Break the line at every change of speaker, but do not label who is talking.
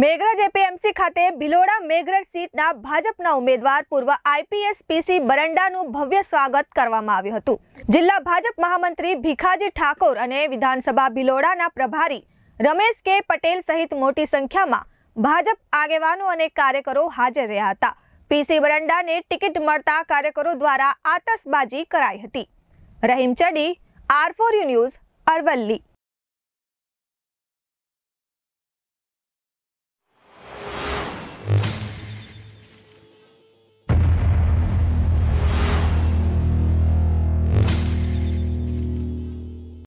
મેગરા જેપીએમસી ખાતે ભિલોડા મેગરા સીટના ભાજપના ઉમેદવાર પૂર્વ આઈએપીએસ પીસી બરંડાનું ભવ્ય સ્વાગત કરવામાં આવ્યું હતું. જિલ્લા ભાજપ મહામંત્રી ભીખાજી ઠાકોર અને વિધાનસભા ભિલોડાના પ્રભારી રમેશ કે પટેલ સહિત મોટી સંખ્યામાં ભાજપ આગેવાનો અને કાર્યકરો હાજર રહ્યા હતા. પીસી બરંડાને ટિકિટ મળતા કાર્યકરો દ્વારા આતસબાજી કરાઈ હતી. રહીમચડી આરફોર યુ ન્યૂઝ અરવલ્લી